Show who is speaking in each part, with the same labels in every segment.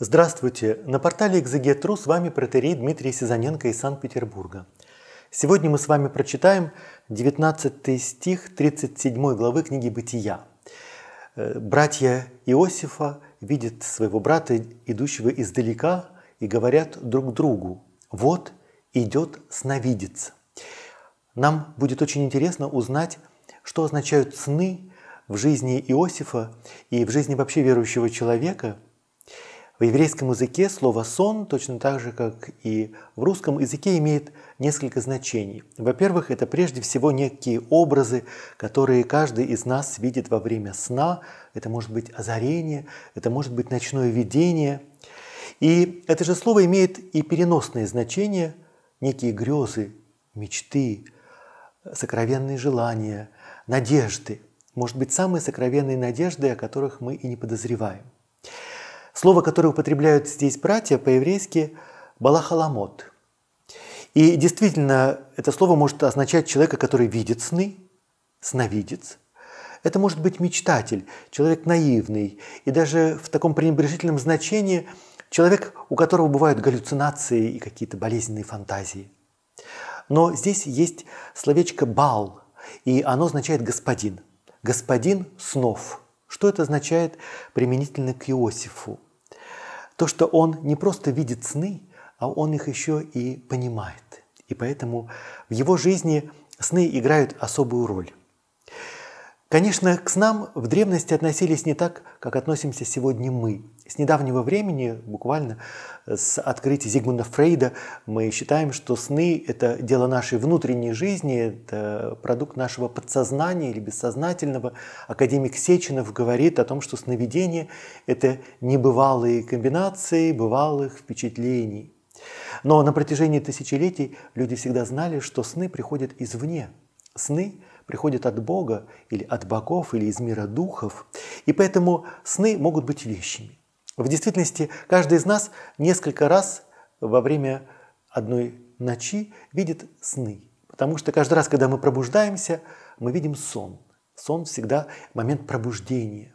Speaker 1: Здравствуйте! На портале Экзегет.ру с вами протерей Дмитрий Сизаненко из Санкт-Петербурга. Сегодня мы с вами прочитаем 19 стих 37 главы книги «Бытия». Э, Братья Иосифа видят своего брата, идущего издалека, и говорят друг другу «Вот идет сновидец». Нам будет очень интересно узнать, что означают сны в жизни Иосифа и в жизни вообще верующего человека – в еврейском языке слово «сон» точно так же, как и в русском языке, имеет несколько значений. Во-первых, это прежде всего некие образы, которые каждый из нас видит во время сна. Это может быть озарение, это может быть ночное видение. И это же слово имеет и переносные значения, некие грезы, мечты, сокровенные желания, надежды. Может быть, самые сокровенные надежды, о которых мы и не подозреваем. Слово, которое употребляют здесь братья по-еврейски «балахаламот». И действительно, это слово может означать человека, который видит сны, сновидец. Это может быть мечтатель, человек наивный. И даже в таком пренебрежительном значении человек, у которого бывают галлюцинации и какие-то болезненные фантазии. Но здесь есть словечко «бал», и оно означает «господин», «господин снов». Что это означает применительно к Иосифу? То, что он не просто видит сны, а он их еще и понимает. И поэтому в его жизни сны играют особую роль. Конечно, к нам в древности относились не так, как относимся сегодня мы. С недавнего времени, буквально с открытия Зигмунда Фрейда, мы считаем, что сны – это дело нашей внутренней жизни, это продукт нашего подсознания или бессознательного. Академик Сеченов говорит о том, что сновидения – это небывалые комбинации бывалых впечатлений. Но на протяжении тысячелетий люди всегда знали, что сны приходят извне. Сны – приходят от Бога или от богов или из мира духов, и поэтому сны могут быть вещами. В действительности каждый из нас несколько раз во время одной ночи видит сны, потому что каждый раз, когда мы пробуждаемся, мы видим сон. Сон всегда момент пробуждения.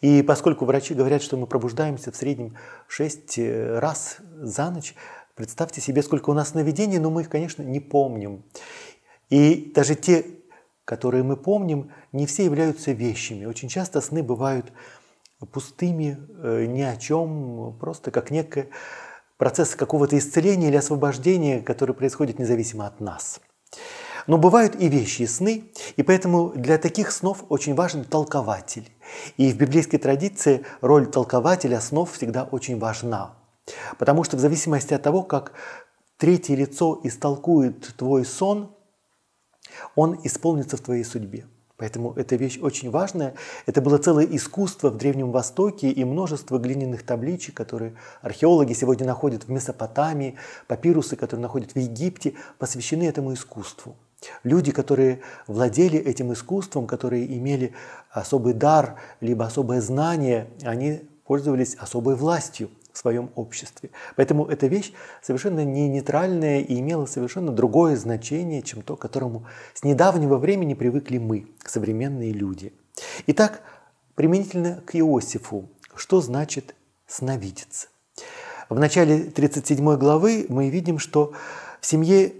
Speaker 1: И поскольку врачи говорят, что мы пробуждаемся в среднем 6 э, раз за ночь, представьте себе, сколько у нас сновидений, но мы их, конечно, не помним. И даже те которые мы помним, не все являются вещами. Очень часто сны бывают пустыми, э, ни о чем, просто как некое процесс какого-то исцеления или освобождения, который происходит независимо от нас. Но бывают и вещи, и сны, и поэтому для таких снов очень важен толкователь. И в библейской традиции роль толкователя снов всегда очень важна. Потому что в зависимости от того, как третье лицо истолкует твой сон – он исполнится в твоей судьбе. Поэтому эта вещь очень важная. Это было целое искусство в Древнем Востоке и множество глиняных табличек, которые археологи сегодня находят в Месопотамии, папирусы, которые находят в Египте, посвящены этому искусству. Люди, которые владели этим искусством, которые имели особый дар, либо особое знание, они пользовались особой властью – в своем обществе. Поэтому эта вещь совершенно не нейтральная и имела совершенно другое значение, чем то, к которому с недавнего времени привыкли мы, современные люди. Итак, применительно к Иосифу, что значит «сновидец». В начале 37 главы мы видим, что в семье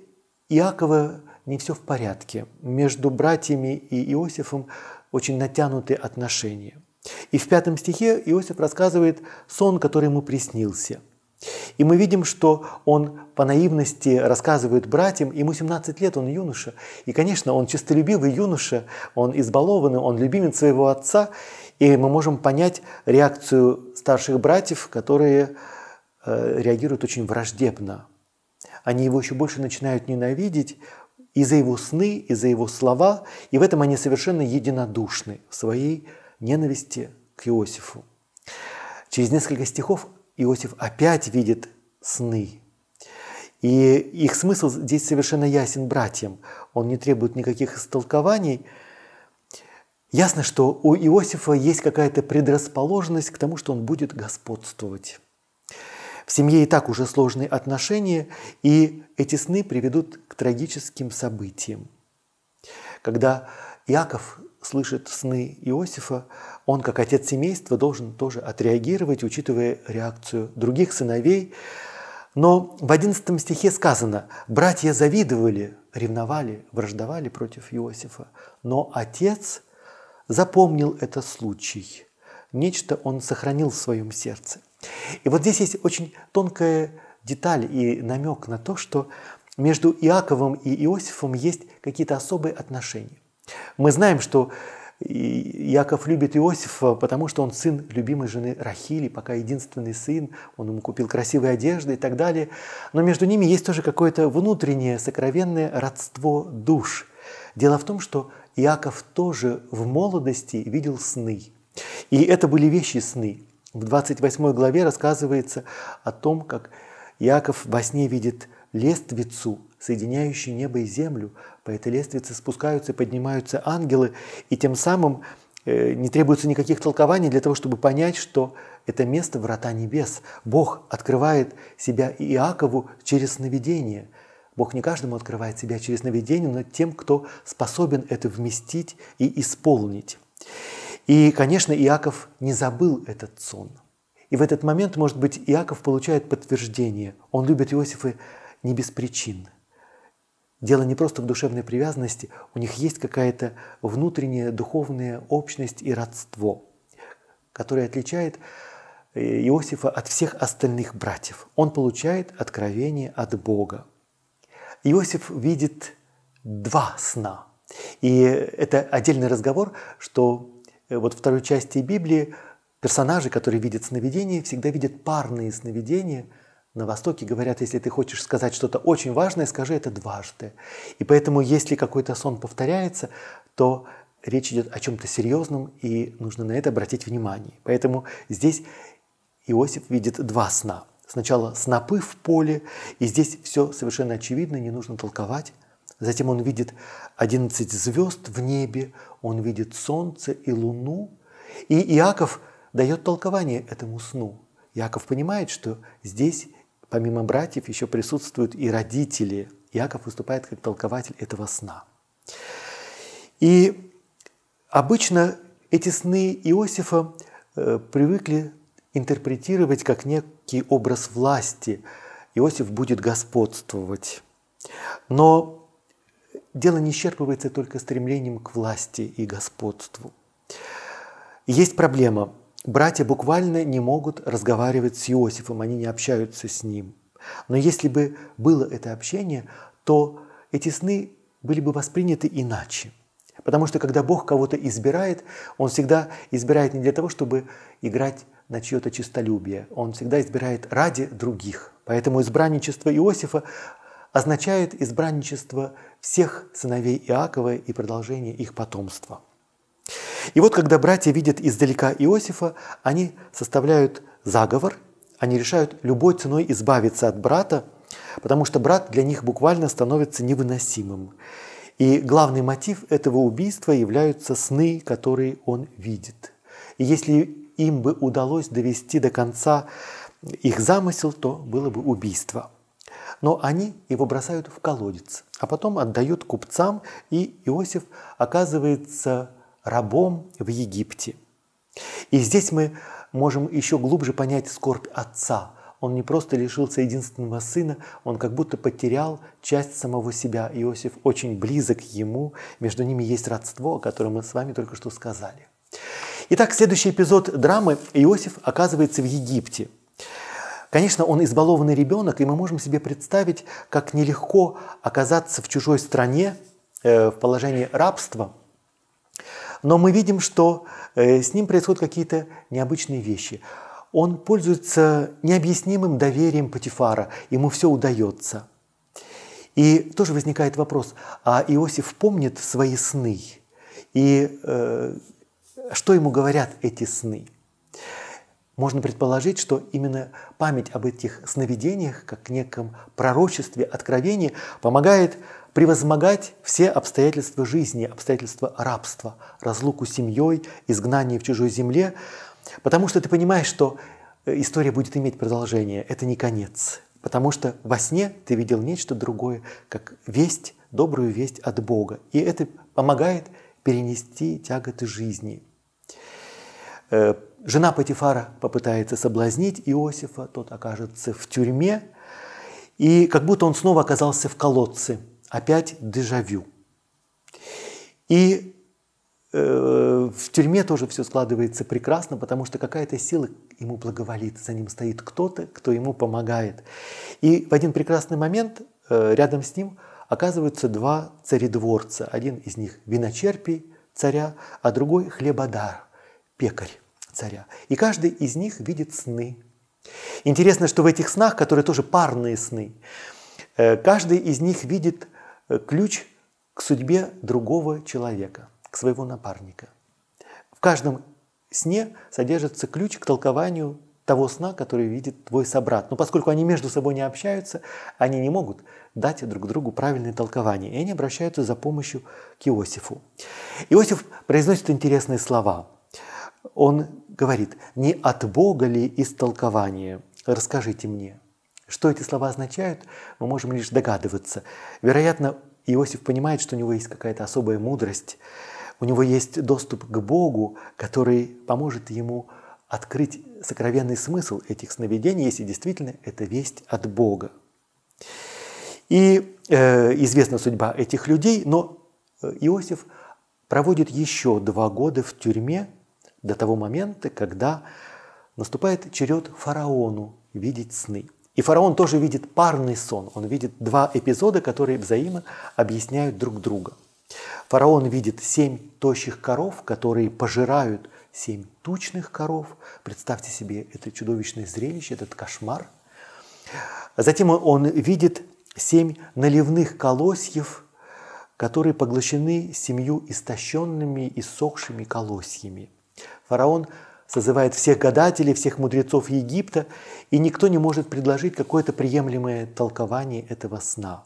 Speaker 1: Иакова не все в порядке. Между братьями и Иосифом очень натянутые отношения – и в пятом стихе Иосиф рассказывает сон, который ему приснился. И мы видим, что он по наивности рассказывает братьям, ему 17 лет, он юноша. И, конечно, он честолюбивый юноша, он избалованный, он любимец своего отца. И мы можем понять реакцию старших братьев, которые э, реагируют очень враждебно. Они его еще больше начинают ненавидеть, и за его сны, и за его слова, и в этом они совершенно единодушны в своей ненависти к Иосифу. Через несколько стихов Иосиф опять видит сны. И их смысл здесь совершенно ясен братьям. Он не требует никаких истолкований. Ясно, что у Иосифа есть какая-то предрасположенность к тому, что он будет господствовать. В семье и так уже сложные отношения, и эти сны приведут к трагическим событиям. Когда Иаков слышит сны Иосифа, он, как отец семейства, должен тоже отреагировать, учитывая реакцию других сыновей. Но в 11 стихе сказано, братья завидовали, ревновали, враждовали против Иосифа, но отец запомнил этот случай. Нечто он сохранил в своем сердце. И вот здесь есть очень тонкая деталь и намек на то, что между Иаковом и Иосифом есть какие-то особые отношения. Мы знаем, что Яков любит Иосифа, потому что он сын любимой жены Рахили, пока единственный сын, он ему купил красивые одежды и так далее. Но между ними есть тоже какое-то внутреннее сокровенное родство душ. Дело в том, что Иаков тоже в молодости видел сны. И это были вещи сны. В 28 главе рассказывается о том, как Иаков во сне видит лествицу, соединяющий небо и землю. По этой лестнице спускаются и поднимаются ангелы, и тем самым э, не требуется никаких толкований для того, чтобы понять, что это место врата небес. Бог открывает себя Иакову через сновидение. Бог не каждому открывает себя через сновидение, но тем, кто способен это вместить и исполнить. И, конечно, Иаков не забыл этот сон. И в этот момент, может быть, Иаков получает подтверждение. Он любит Иосифа не без причин. Дело не просто в душевной привязанности, у них есть какая-то внутренняя духовная общность и родство, которое отличает э, Иосифа от всех остальных братьев. Он получает откровение от Бога. Иосиф видит два сна. И это отдельный разговор, что э, вот второй части Библии персонажи, которые видят сновидения, всегда видят парные сновидения – на Востоке говорят, если ты хочешь сказать что-то очень важное, скажи это дважды. И поэтому, если какой-то сон повторяется, то речь идет о чем-то серьезном, и нужно на это обратить внимание. Поэтому здесь Иосиф видит два сна. Сначала снопы в поле, и здесь все совершенно очевидно, не нужно толковать. Затем он видит 11 звезд в небе, он видит солнце и луну. И Иаков дает толкование этому сну. Иаков понимает, что здесь помимо братьев еще присутствуют и родители. Яков выступает как толкователь этого сна. И обычно эти сны Иосифа э, привыкли интерпретировать как некий образ власти. Иосиф будет господствовать. Но дело не исчерпывается только стремлением к власти и господству. Есть проблема – Братья буквально не могут разговаривать с Иосифом, они не общаются с ним. Но если бы было это общение, то эти сны были бы восприняты иначе. Потому что когда Бог кого-то избирает, Он всегда избирает не для того, чтобы играть на чье-то честолюбие. Он всегда избирает ради других. Поэтому избранничество Иосифа означает избранничество всех сыновей Иакова и продолжение их потомства. И вот когда братья видят издалека Иосифа, они составляют заговор, они решают любой ценой избавиться от брата, потому что брат для них буквально становится невыносимым. И главный мотив этого убийства являются сны, которые он видит. И если им бы удалось довести до конца их замысел, то было бы убийство. Но они его бросают в колодец, а потом отдают купцам, и Иосиф оказывается рабом в Египте. И здесь мы можем еще глубже понять скорбь отца. Он не просто лишился единственного сына, он как будто потерял часть самого себя. Иосиф очень близок ему, между ними есть родство, о котором мы с вами только что сказали. Итак, следующий эпизод драмы. Иосиф оказывается в Египте. Конечно, он избалованный ребенок, и мы можем себе представить, как нелегко оказаться в чужой стране, э, в положении рабства – но мы видим, что э, с ним происходят какие-то необычные вещи. Он пользуется необъяснимым доверием Патифара, ему все удается. И тоже возникает вопрос, а Иосиф помнит свои сны? И э, что ему говорят эти сны? Можно предположить, что именно память об этих сновидениях, как неком пророчестве, откровении, помогает превозмогать все обстоятельства жизни, обстоятельства рабства, разлуку с семьей, изгнание в чужой земле, потому что ты понимаешь, что э, история будет иметь продолжение, это не конец. Потому что во сне ты видел нечто другое, как весть, добрую весть от Бога. И это помогает перенести тяготы жизни э, Жена Патифара попытается соблазнить Иосифа, тот окажется в тюрьме, и как будто он снова оказался в колодце. Опять дежавю. И э, в тюрьме тоже все складывается прекрасно, потому что какая-то сила ему благоволит, за ним стоит кто-то, кто ему помогает. И в один прекрасный момент э, рядом с ним оказываются два царедворца. Один из них виночерпий царя, а другой хлебодар, пекарь царя. И каждый из них видит сны. Интересно, что в этих снах, которые тоже парные сны, э, каждый из них видит э, ключ к судьбе другого человека, к своего напарника. В каждом сне содержится ключ к толкованию того сна, который видит твой собрат. Но поскольку они между собой не общаются, они не могут дать друг другу правильные толкования. И они обращаются за помощью к Иосифу. Иосиф произносит интересные слова – он говорит, не от Бога ли истолкование? Расскажите мне. Что эти слова означают, мы можем лишь догадываться. Вероятно, Иосиф понимает, что у него есть какая-то особая мудрость, у него есть доступ к Богу, который поможет ему открыть сокровенный смысл этих сновидений, если действительно это весть от Бога. И э, известна судьба этих людей, но э, Иосиф проводит еще два года в тюрьме, до того момента, когда наступает черед фараону видеть сны. И фараон тоже видит парный сон. Он видит два эпизода, которые взаимно объясняют друг друга. Фараон видит семь тощих коров, которые пожирают семь тучных коров. Представьте себе это чудовищное зрелище, этот кошмар. Затем он видит семь наливных колосьев, которые поглощены семью истощенными и сохшими колосьями. Фараон созывает всех гадателей, всех мудрецов Египта, и никто не может предложить какое-то приемлемое толкование этого сна.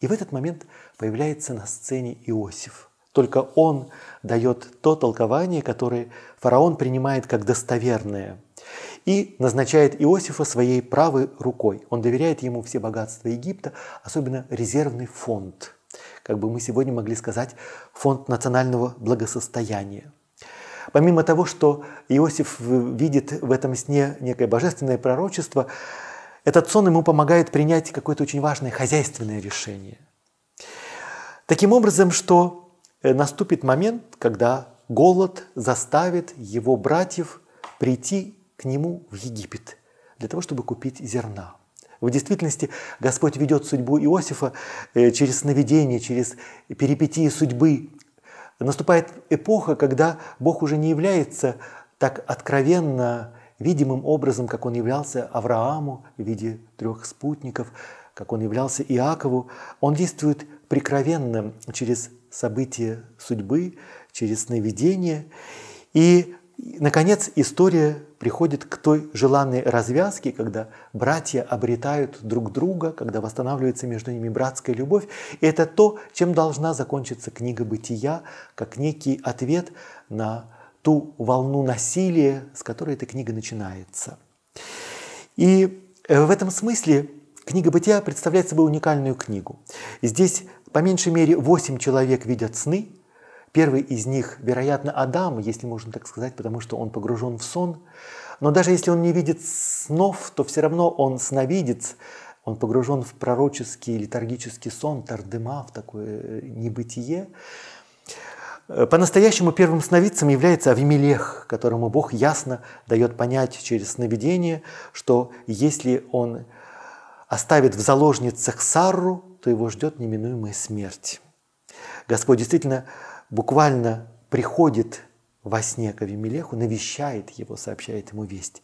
Speaker 1: И в этот момент появляется на сцене Иосиф. Только он дает то толкование, которое фараон принимает как достоверное, и назначает Иосифа своей правой рукой. Он доверяет ему все богатства Египта, особенно резервный фонд, как бы мы сегодня могли сказать, фонд национального благосостояния. Помимо того, что Иосиф видит в этом сне некое божественное пророчество, этот сон ему помогает принять какое-то очень важное хозяйственное решение. Таким образом, что э, наступит момент, когда голод заставит его братьев прийти к нему в Египет для того, чтобы купить зерна. В действительности Господь ведет судьбу Иосифа э, через сновидение, через перипетии судьбы Наступает эпоха, когда Бог уже не является так откровенно видимым образом, как он являлся Аврааму в виде трех спутников, как он являлся Иакову. Он действует прикровенно через события судьбы, через сновидения И наконец, история приходит к той желанной развязке, когда братья обретают друг друга, когда восстанавливается между ними братская любовь. И это то, чем должна закончиться книга «Бытия», как некий ответ на ту волну насилия, с которой эта книга начинается. И э, в этом смысле книга «Бытия» представляет собой уникальную книгу. Здесь по меньшей мере восемь человек видят сны – Первый из них, вероятно, Адам, если можно так сказать, потому что он погружен в сон. Но даже если он не видит снов, то все равно он сновидец, он погружен в пророческий литургический сон, тардема, в такое э, небытие. Э, по-настоящему первым сновидцем является Авимелех, которому Бог ясно дает понять через сновидение, что если он оставит в заложницах Сарру, то его ждет неминуемая смерть. Господь действительно буквально приходит во сне к Авимелеху, навещает его, сообщает ему весть.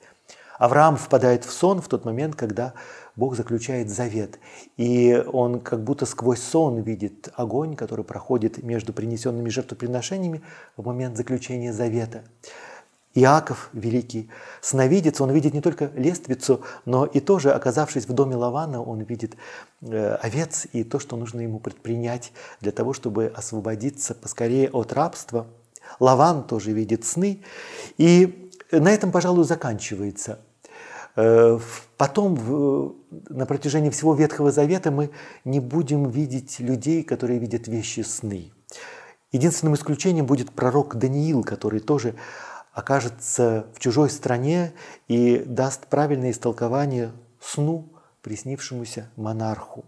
Speaker 1: Авраам впадает в сон в тот момент, когда Бог заключает завет. И он как будто сквозь сон видит огонь, который проходит между принесенными жертвоприношениями в момент заключения завета. Иаков Великий, сновидец, он видит не только лествицу, но и тоже, оказавшись в доме Лавана, он видит э, овец и то, что нужно ему предпринять для того, чтобы освободиться поскорее от рабства. Лаван тоже видит сны. И на этом, пожалуй, заканчивается э, Потом на протяжении всего Ветхого Завета мы не будем видеть людей, которые видят вещи сны. Единственным исключением будет пророк Даниил, который тоже окажется в чужой стране и даст правильное истолкование сну, приснившемуся монарху.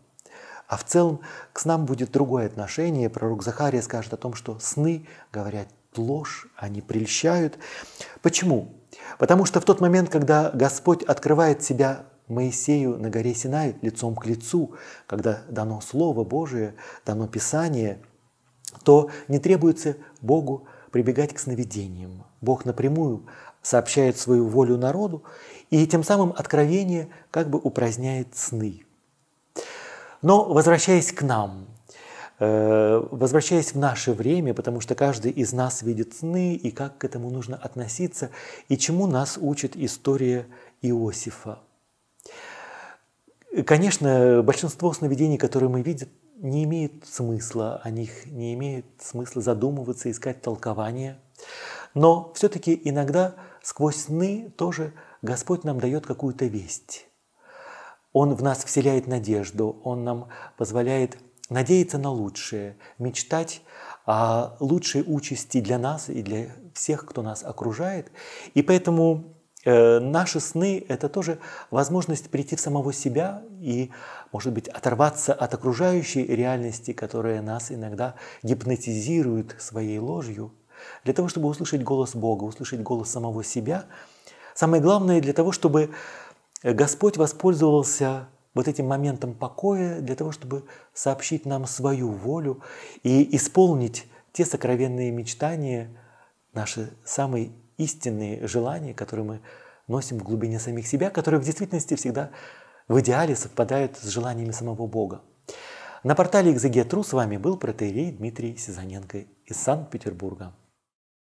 Speaker 1: А в целом к снам будет другое отношение. Пророк Захария скажет о том, что сны говорят ложь, они прельщают. Почему? Потому что в тот момент, когда Господь открывает себя Моисею на горе Синай лицом к лицу, когда дано Слово Божие, дано Писание, то не требуется Богу прибегать к сновидениям. Бог напрямую сообщает свою волю народу, и тем самым откровение как бы упраздняет сны. Но возвращаясь к нам, э, возвращаясь в наше время, потому что каждый из нас видит сны и как к этому нужно относиться, и чему нас учит история Иосифа. Конечно, большинство сновидений, которые мы видим, не имеет смысла, о них не имеет смысла задумываться, искать толкования. Но все-таки иногда сквозь сны тоже Господь нам дает какую-то весть. Он в нас вселяет надежду, Он нам позволяет надеяться на лучшее, мечтать о лучшей участи для нас и для всех, кто нас окружает. И поэтому э, наши сны – это тоже возможность прийти в самого себя и, может быть, оторваться от окружающей реальности, которая нас иногда гипнотизирует своей ложью – для того, чтобы услышать голос Бога, услышать голос самого себя, самое главное для того, чтобы э, Господь воспользовался вот этим моментом покоя для того, чтобы сообщить нам свою волю и исполнить те сокровенные мечтания, наши самые истинные желания, которые мы носим в глубине самих себя, которые в действительности всегда в идеале совпадают с желаниями самого Бога. На портале «Экзегетру» с вами был протеерей Дмитрий Сизаненко из Санкт-Петербурга.